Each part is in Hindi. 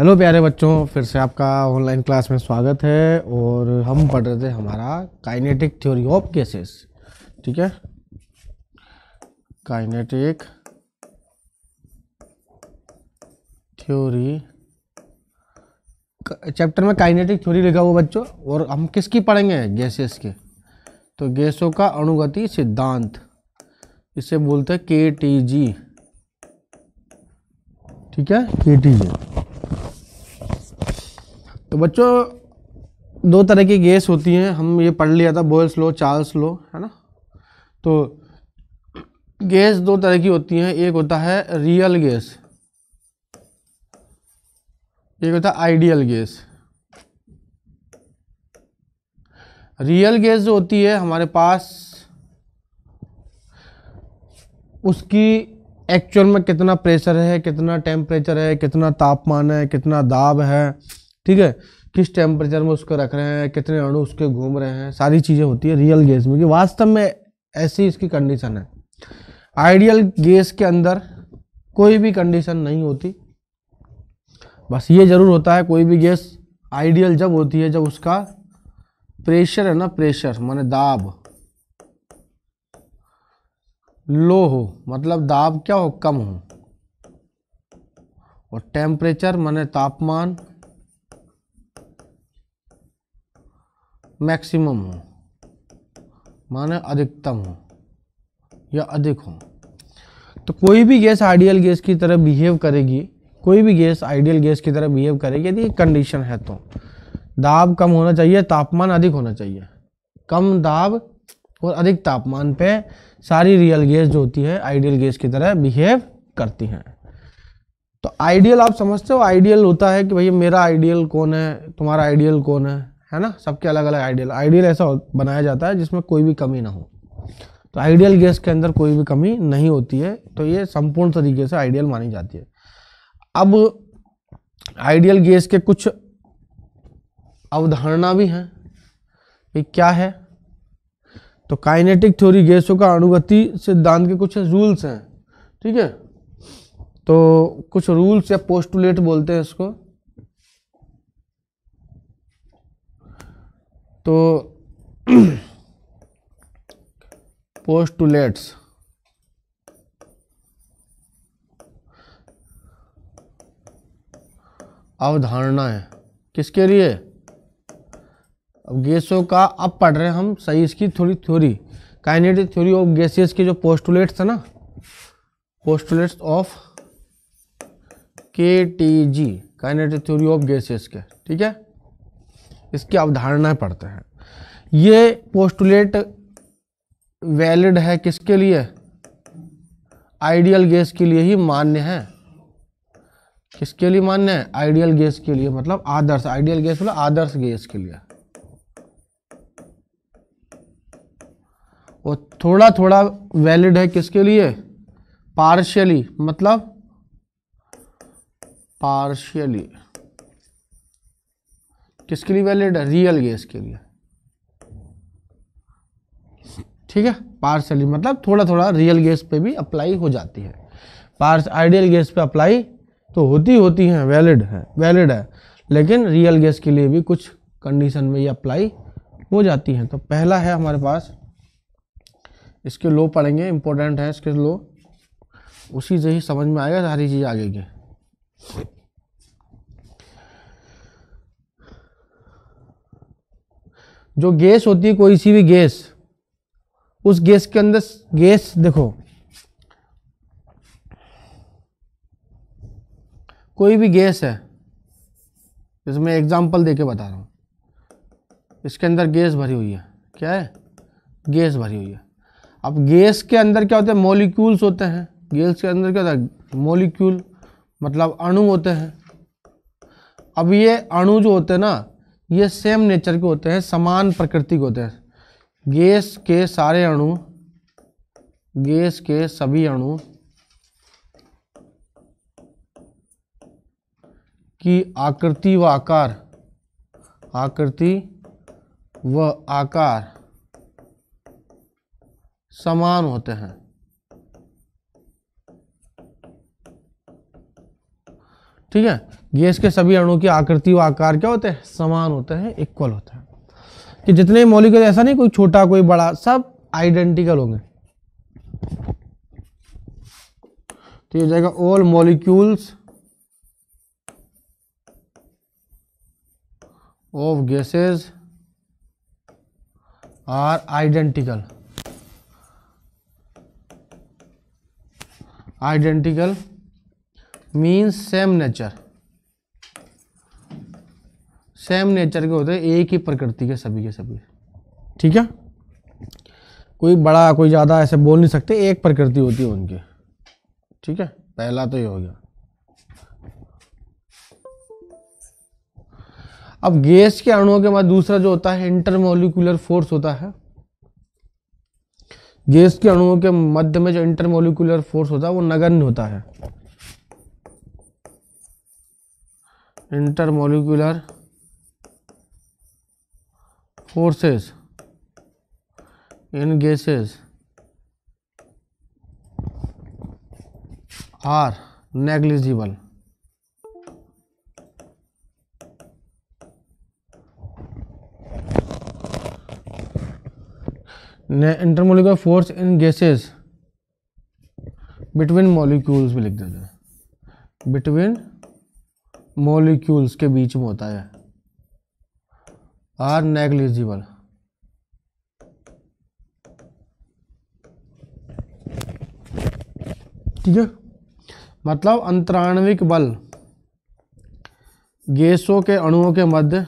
हेलो प्यारे बच्चों फिर से आपका ऑनलाइन क्लास में स्वागत है और हम पढ़ रहे थे हमारा काइनेटिक थ्योरी ऑफ केसेस ठीक है काइनेटिक थ्योरी चैप्टर में काइनेटिक थ्योरी लिखा हुआ बच्चों और हम किसकी पढ़ेंगे गैसेस के तो गैसों का अणुगति सिद्धांत इसे बोलते हैं के टी जी ठीक है के टी जी तो बच्चों दो तरह की गैस होती हैं हम ये पढ़ लिया था बोयल्स लो चार्ल्स लो है ना तो गैस दो तरह की होती हैं एक होता है रियल गैस एक होता है आइडियल गैस रियल गैस जो होती है हमारे पास उसकी एक्चुअल में कितना प्रेशर है कितना टेम्परेचर है कितना तापमान है कितना दाब है ठीक है किस टेम्परेचर में उसको रख रहे हैं कितने अणु उसके घूम रहे हैं सारी चीज़ें होती है रियल गैस में कि वास्तव में ऐसी इसकी कंडीशन है आइडियल गैस के अंदर कोई भी कंडीशन नहीं होती बस ये ज़रूर होता है कोई भी गैस आइडियल जब होती है जब उसका प्रेशर है ना प्रेशर माने दाब लो हो मतलब दाब क्या हो कम हो और टेम्परेचर माने तापमान मैक्सिमम हो माने अधिकतम हो या अधिक हो तो कोई भी गैस आइडियल गैस की तरह बिहेव करेगी कोई भी गैस आइडियल गैस की तरह बिहेव करेगी यदि कंडीशन है तो दाब कम होना चाहिए तापमान अधिक होना चाहिए कम दाब और अधिक तापमान पे सारी रियल गैस जो होती है आइडियल गैस की तरह बिहेव करती हैं तो आइडियल आप समझते हो आइडियल होता है कि भैया मेरा आइडियल कौन है तुम्हारा आइडियल कौन है है ना सबके अलग अलग आइडियल आइडियल ऐसा बनाया जाता है जिसमें कोई भी कमी ना हो तो आइडियल गैस के अंदर कोई भी कमी नहीं होती है तो ये संपूर्ण तरीके से आइडियल मानी जाती है अब आइडियल गैस के कुछ अवधारणा भी हैं ये क्या है तो काइनेटिक थ्योरी गैसों का अनुगति सिद्धांत के कुछ रूल्स हैं ठीक है तो कुछ रूल्स या पोस्टुलेट बोलते हैं इसको तो पोस्टुलेट्स अवधारणा है किसके लिए अब गैसों का अब पढ़ रहे हैं हम सही इसकी थोड़ी theory kinetic theory of gases के जो पोस्टुलेट्स है ना postulates of K T G kinetic theory of gases के ठीक है इसकी अवधारणाएं पढ़ते हैं ये पोस्टुलेट वैलिड है किसके लिए आइडियल गैस के लिए ही मान्य है किसके लिए मान्य है आइडियल गैस के लिए मतलब आदर्श आइडियल गैस मतलब आदर्श गैस के लिए और थोड़ा थोड़ा वैलिड है किसके लिए पार्शियली मतलब पार्शियली किसके लिए वैलिड है रियल गैस के लिए ठीक है पार्सली मतलब थोड़ा थोड़ा रियल गैस पे भी अप्लाई हो जाती है पार्स आइडियल गैस पे अप्लाई तो होती होती हैं वैलिड है वैलिड है लेकिन रियल गैस के लिए भी कुछ कंडीशन में ये अप्लाई हो जाती हैं तो पहला है हमारे पास इसके लो पढ़ेंगे इंपॉर्टेंट है इसके लो उसी से ही समझ में आएगा सारी चीज़ आगे की जो गैस होती है कोई सी भी गैस उस गैस के अंदर गैस देखो कोई भी गैस है जैसे मैं एग्जांपल देके बता रहा हूँ इसके अंदर गैस भरी हुई है क्या है गैस भरी हुई है अब गैस के अंदर क्या होते हैं मॉलिक्यूल्स होते हैं गैस के अंदर क्या होता है मॉलिक्यूल मतलब अणु होते हैं अब ये अणु जो होते हैं ना ये सेम नेचर के होते हैं समान प्रकृति के होते हैं गैस के सारे अणु गैस के सभी अणु की आकृति व आकार आकृति व आकार समान होते हैं ठीक है गैस के सभी अणु की आकृति व आकार क्या होते हैं समान होते हैं इक्वल होते हैं कि जितने मॉलिक्यूल ऐसा नहीं कोई छोटा कोई बड़ा सब आइडेंटिकल होंगे तो ये जाएगा all molecules of gases are identical identical means same nature same nature के होते हैं एक ही प्रकृति के सभी के सभी ठीक है कोई बड़ा कोई ज़्यादा ऐसे बोल नहीं सकते एक प्रकृति होती है उनकी ठीक है पहला तो ये हो गया अब गैस के अणुओं के बाद दूसरा जो होता है इंटरमोलिकुलर फोर्स होता है गैस के अणुओं के मध्य में जो इंटरमोलिकुलर फोर्स होता है वो नगण्य होता है intermolecular forces in gases are negligible intermolecular force in gases between molecules भी लिख देते हैं बिटवीन मॉलिक्यूल्स के बीच में होता है आर नेग्लिजिबल ठीक है मतलब अंतराणविक बल गैसों के अणुओं के मध्य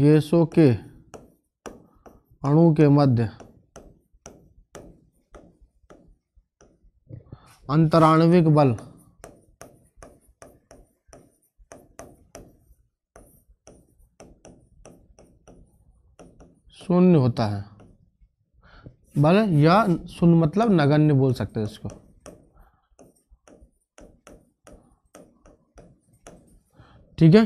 गैसों के अणु के मध्य अंतराणविक बल शून्य होता है भले या शून्य मतलब नगण्य बोल सकते हैं इसको ठीक है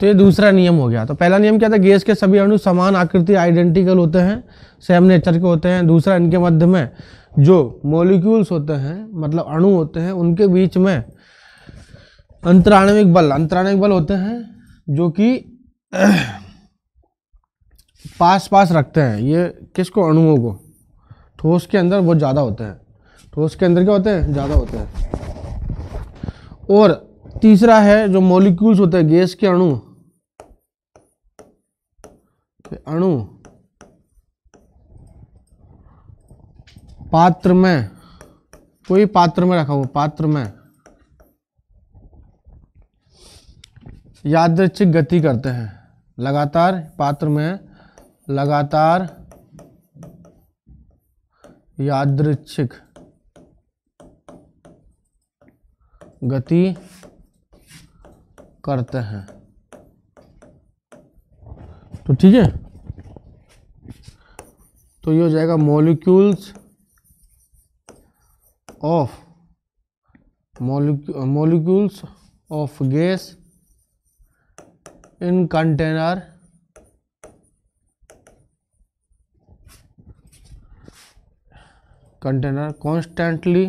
तो ये दूसरा नियम हो गया तो पहला नियम क्या था गैस के सभी अणु समान आकृति आइडेंटिकल होते हैं सेम नेचर के होते हैं दूसरा इनके मध्य में जो मोलिक्यूल्स होते हैं मतलब अणु होते हैं उनके बीच में अंतराणविक बल अंतराणविक बल होते हैं जो कि पास पास रखते हैं ये किसको अणुओं को ठोस के अंदर बहुत ज़्यादा होते हैं ठोस के अंदर क्या होते हैं ज़्यादा होते हैं और तीसरा है जो मॉलिक्यूल्स होते हैं गैस के अणु अणु पात्र में कोई पात्र में रखा हो पात्र में यादृच्छिक गति करते हैं लगातार पात्र में लगातार यादृच्छिक गति करते हैं तो ठीक है तो ये हो जाएगा molecules of molecules of gas in container container constantly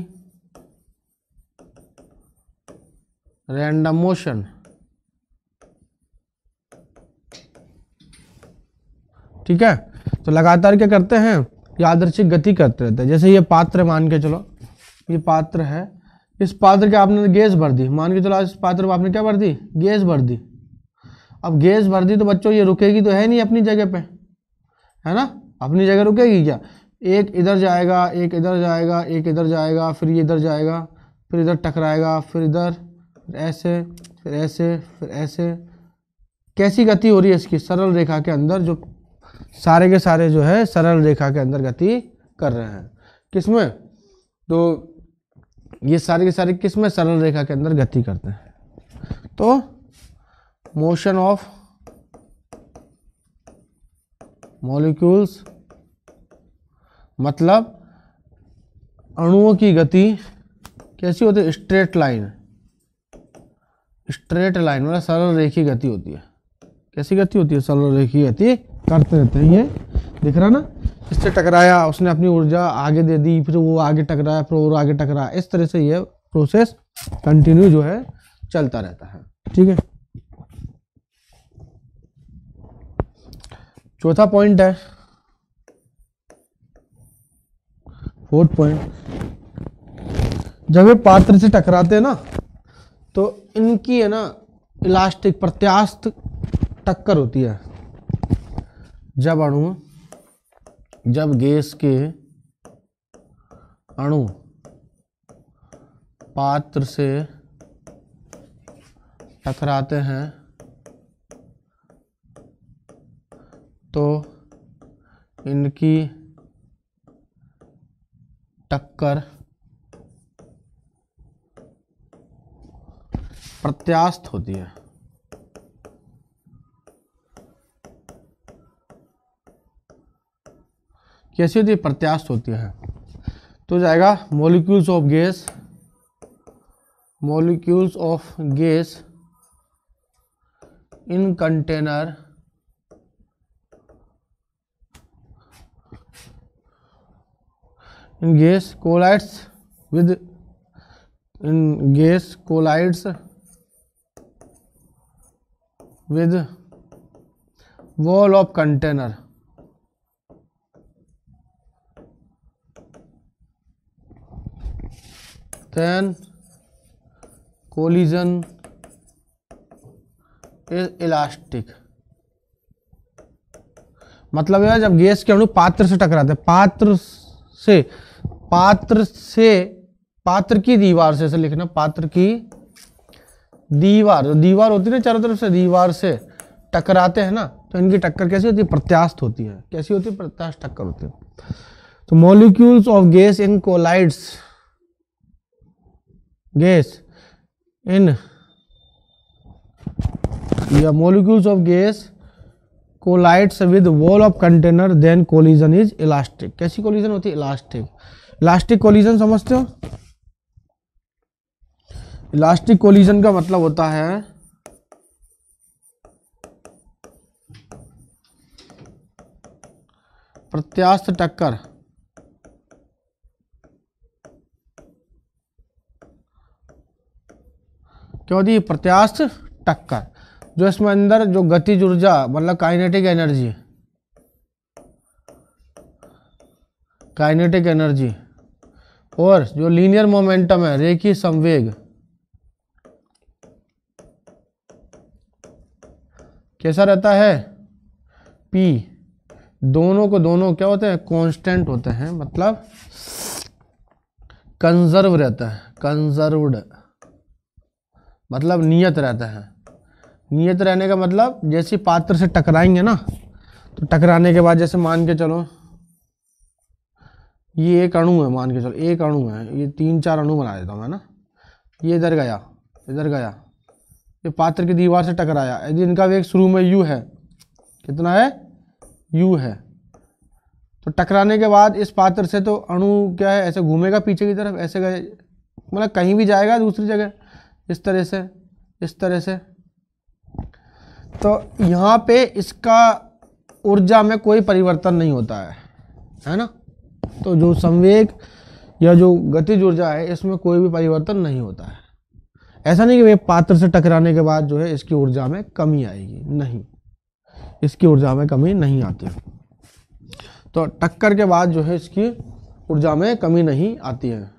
random motion ठीक है तो लगातार क्या करते हैं यादर्शिक गति करते रहते हैं जैसे ये पात्र मान के चलो ये पात्र है इस पात्र के आपने गैस भर दी मान के चलो इस पात्र को आपने क्या भर दी गैस भर दी अब गैस भर दी तो बच्चों ये रुकेगी तो है नहीं अपनी जगह पे है ना अपनी जगह रुकेगी क्या एक इधर जाएगा एक इधर जाएगा एक इधर जाएगा फिर ये इधर जाएगा फिर इधर टकराएगा फिर इधर फिर ऐसे फिर ऐसे फिर ऐसे कैसी गति हो रही है इसकी सरल रेखा के अंदर जो सारे के सारे जो है सरल रेखा के अंदर गति कर रहे हैं किसमें तो ये सारे के सारे किसमें सरल रेखा के अंदर गति करते हैं तो मोशन ऑफ मॉलिक्यूल्स मतलब अणुओं की गति कैसी होती है स्ट्रेट लाइन स्ट्रेट लाइन मतलब सरल रेखी गति होती है कैसी गति होती है सरल रेखी गति करते रहते हैं ये दिख रहा ना इससे टकराया उसने अपनी ऊर्जा आगे दे दी फिर वो आगे टकराया फिर और आगे टकराया इस तरह से ये प्रोसेस कंटिन्यू जो है चलता रहता है ठीक है चौथा पॉइंट है फोर्थ पॉइंट जब ये पात्र से टकराते हैं ना तो इनकी है ना इलास्टिक प्रत्यास्थ टक्कर होती है जब अणु जब गैस के अणु पात्र से टकराते हैं तो इनकी टक्कर प्रत्यास्थ होती है कैसी होती है प्रत्यास्थ होती है तो जाएगा molecules of gas molecules of gas in container gas collides with in gas collides with wall of container then collision is elastic मतलब है जब गैस के अणु पात्र से टकराते पात्र से पात्र से पात्र की दीवार से ऐसे लिखना पात्र की दीवार तो दीवार होती है ना चारों तरफ से दीवार से टकराते हैं ना तो इनकी टक्कर कैसी होती है प्रत्यास्त होती है कैसी होती है प्रत्यास्त टक्कर होती है तो molecules of gas in collides gas in या molecules of gas collides with wall of container then collision is elastic कैसी कोलिजन होती है इलास्टिक इलास्टिक कोलिजन समझते हो इलास्टिक कोलिजन का मतलब होता है प्रत्यास्थ टक्कर क्या होती है प्रत्यास्थ टक्कर जो इसमें अंदर जो गतिज ऊर्जा मतलब kinetic energy kinetic energy force जो लीनियर मोमेंटम है रेखी संवेग कैसा रहता है पी दोनों को दोनों क्या होते हैं कांस्टेंट होते हैं मतलब कंजर्व रहता है कंजर्वड मतलब नियत रहता है नियत रहने का मतलब जैसे पात्र से टकराएंगे ना तो टकराने के बाद जैसे मान के चलो ये एक अणु है मान के चलो एक अणु है ये तीन चार अणु बना देता हूँ मैं ना ये इधर गया इधर गया ये पात्र की दीवार से टकराया यदि इनका वेग शुरू में यू है कितना है यू है तो टकराने के बाद इस पात्र से तो अणु क्या है ऐसे घूमेगा पीछे की तरफ ऐसे गए मतलब कहीं भी जाएगा दूसरी जगह इस तरह से इस तरह से तो यहाँ पे इसका ऊर्जा में कोई परिवर्तन नहीं होता है है ना तो जो संवेग या जो गतिज ऊर्जा है इसमें कोई भी परिवर्तन नहीं होता है ऐसा नहीं कि वे पात्र से टकराने के बाद जो है इसकी ऊर्जा में कमी आएगी नहीं इसकी ऊर्जा में कमी नहीं आती तो टक्कर के बाद जो है इसकी ऊर्जा में कमी नहीं आती है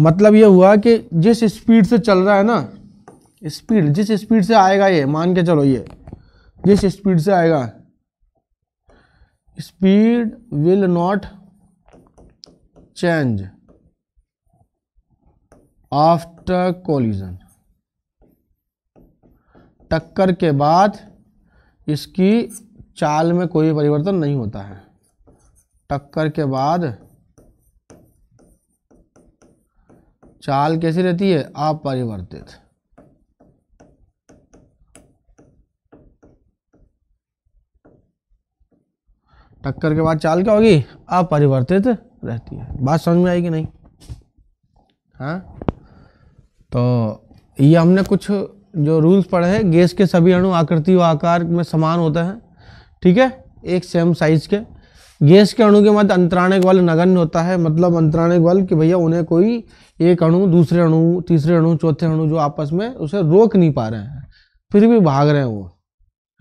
मतलब यह हुआ कि जिस स्पीड से चल रहा है ना स्पीड जिस स्पीड से आएगा ये मान के चलो ये जिस स्पीड से आएगा speed will not change after collision टक्कर के बाद इसकी चाल में कोई परिवर्तन नहीं होता है टक्कर के बाद चाल कैसी रहती है अपरिवर्तित टक्कर के बाद चाल क्या होगी अपरिवर्तित रहती है बात समझ में आई कि नहीं हाँ तो ये हमने कुछ जो रूल्स पढ़े हैं गैस के सभी अणु आकृति व आकार में समान होते हैं ठीक है एक सेम साइज के गैस के अणु के मध्य अंतराणिक बल नगण्य होता है मतलब अंतराणिक बल कि भैया उन्हें कोई एक अणु दूसरे अणु तीसरे अणु चौथे अणु जो आपस में उसे रोक नहीं पा रहे हैं फिर भी भाग रहे हैं वो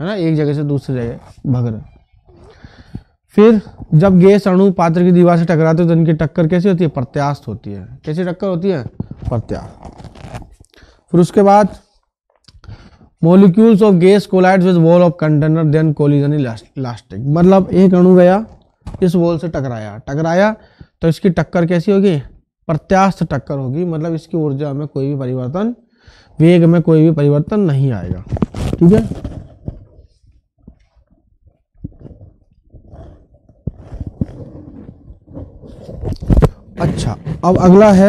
है ना एक जगह से दूसरी जगह भाग रहे हैं फिर जब गैस अणु पात्र की दीवार से टकराते हैं तो इनकी टक्कर कैसी होती है प्रत्यास्थ होती है कैसी टक्कर होती है प्रत्यास्थ फिर उसके बाद molecules of gas collide with wall of container then collision elastic मतलब एक अणु गया इस वॉल से टकराया टकराया तो इसकी टक्कर कैसी होगी प्रत्यास्थ टक्कर होगी मतलब इसकी ऊर्जा में कोई भी परिवर्तन वेग में कोई भी परिवर्तन नहीं आएगा ठीक है अच्छा अब अगला है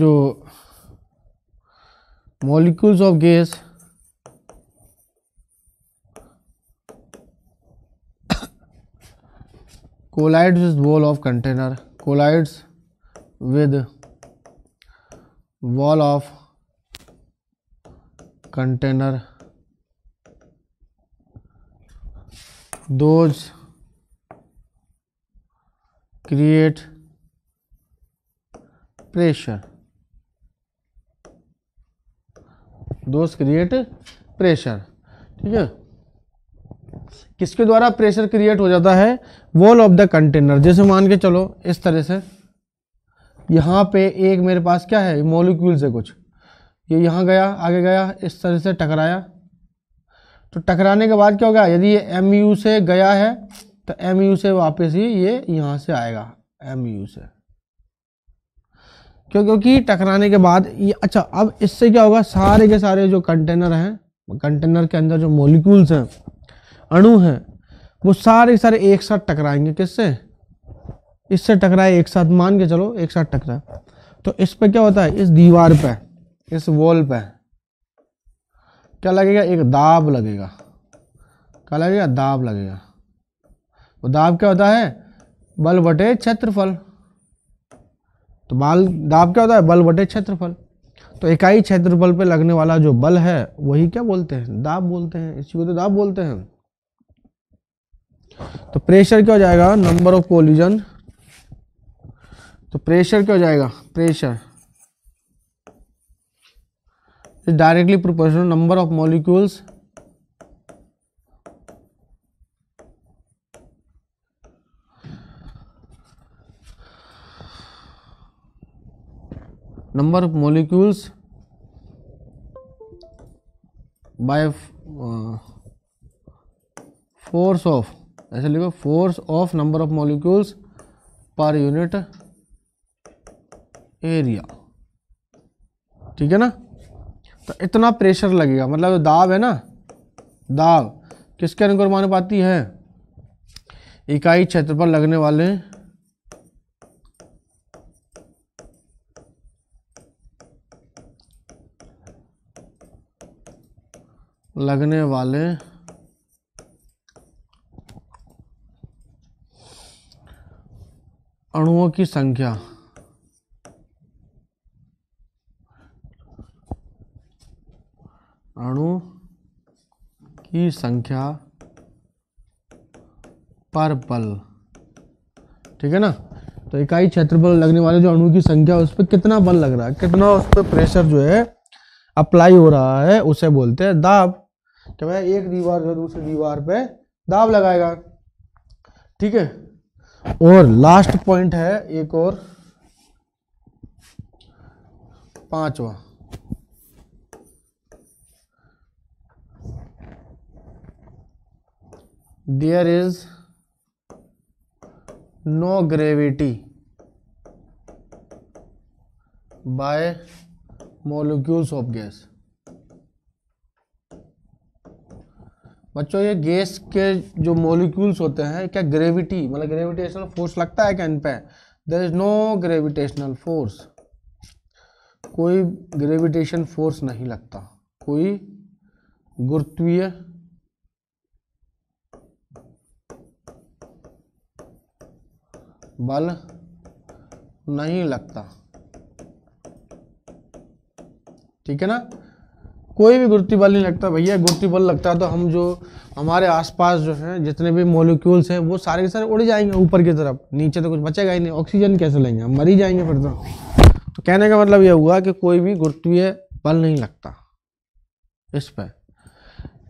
जो molecules of gas collides with wall of container collides with wall of container those create pressure those create pressure ठीक है किसके द्वारा प्रेशर क्रिएट हो जाता है वॉल ऑफ द कंटेनर जैसे मान के चलो इस तरह से यहां पे एक मेरे पास क्या है मॉलिक्यूल्स है कुछ ये यह गया आगे गया इस तरह से टकराया तो टकराने के बाद क्या होगा यदि ये एम यू से गया है तो एम यू से वापस ही ये यहाँ से आएगा एम यू से क्यों क्योंकि टकराने के बाद ये अच्छा अब इससे क्या होगा सारे के सारे जो कंटेनर हैं कंटेनर के अंदर जो मोलिकूल्स हैं अणु हैं वो सारे सारे एक साथ टकराएंगे किससे इससे टकराए एक साथ मान के चलो एक साथ टकराए तो इस पर क्या होता है इस दीवार पर इस वॉल पे क्या लगेगा एक दाब लगेगा क्या लगेगा दाब लगेगा तो दाब क्या होता है बल बटे क्षेत्रफल तो बाल दाब क्या होता है बल बटे क्षेत्रफल तो इकाई क्षेत्रफल पे लगने वाला जो बल है वही क्या बोलते हैं दाब बोलते हैं इसी को तो दाब बोलते हैं तो प्रेशर क्या हो जाएगा नंबर ऑफ कोलिजन तो प्रेशर क्या हो जाएगा pressure is directly proportional number of molecules number of molecules by uh, force of ऐसे लिखो force of number of molecules per unit area ठीक है ना तो इतना प्रेशर लगेगा मतलब दाब है ना दाब किसके अनुक्रमानुपाती है इकाई क्षेत्र पर लगने वाले लगने वाले अणुओं की संख्या की संख्या पर बल ठीक है ना तो इकाई क्षेत्रफल लगने वाले जो अणु की संख्या उस पर कितना बल लग रहा है कितना उस पर प्रेशर जो है अप्लाई हो रहा है उसे बोलते हैं दाब कि तो भाई एक दीवार से दूसरी दीवार पे दाब लगाएगा ठीक है और लास्ट पॉइंट है एक और पांचवा there is no gravity by molecules of gas बच्चों ये गैस के जो मोलिक्यूल्स होते हैं क्या ग्रेविटी मतलब ग्रेविटेशनल फोर्स लगता है क्या इन पे there is no gravitational force कोई ग्रेविटेशन फोर्स नहीं लगता कोई गुरुत्वीय बल नहीं लगता ठीक है ना कोई भी गुरुत्व बल नहीं लगता भैया गुरुत्व बल लगता तो हम जो हमारे आसपास जो है जितने भी मोलिक्यूल्स हैं वो सारे के सारे उड़ जाएंगे ऊपर की तरफ नीचे तो कुछ बचेगा ही नहीं ऑक्सीजन कैसे लेंगे हम मर ही जाएंगे फिर तो, तो कहने का मतलब यह हुआ कि कोई भी गुरुत्वीय बल नहीं लगता इस पर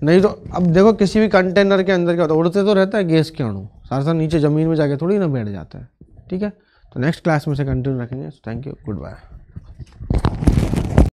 नहीं तो अब देखो किसी भी कंटेनर के अंदर क्या होता है उड़ते तो रहता है गैस के अणु सारा सा नीचे ज़मीन में जाके थोड़ी ना बैठ जाता है ठीक है तो नेक्स्ट क्लास में से कंटिन्यू रखेंगे थैंक यू गुड बाय